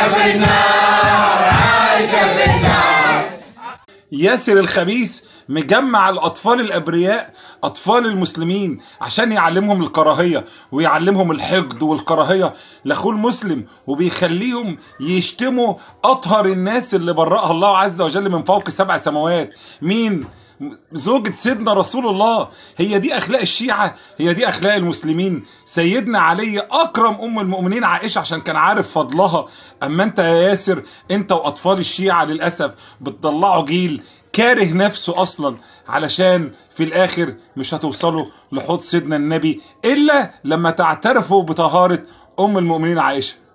عايشة ياسر الخبيث مجمع الأطفال الأبرياء أطفال المسلمين عشان يعلمهم الكراهية ويعلمهم الحقد والكراهية لأخوه المسلم وبيخليهم يشتموا أطهر الناس اللي برأها الله عز وجل من فوق سبع سماوات مين؟ زوجة سيدنا رسول الله هي دي أخلاق الشيعة هي دي أخلاق المسلمين سيدنا علي أكرم أم المؤمنين عائشة عشان كان عارف فضلها أما أنت يا ياسر أنت وأطفال الشيعة للأسف بتطلعوا جيل كاره نفسه أصلا علشان في الآخر مش هتوصلوا لحوض سيدنا النبي إلا لما تعترفوا بطهارة أم المؤمنين عائشة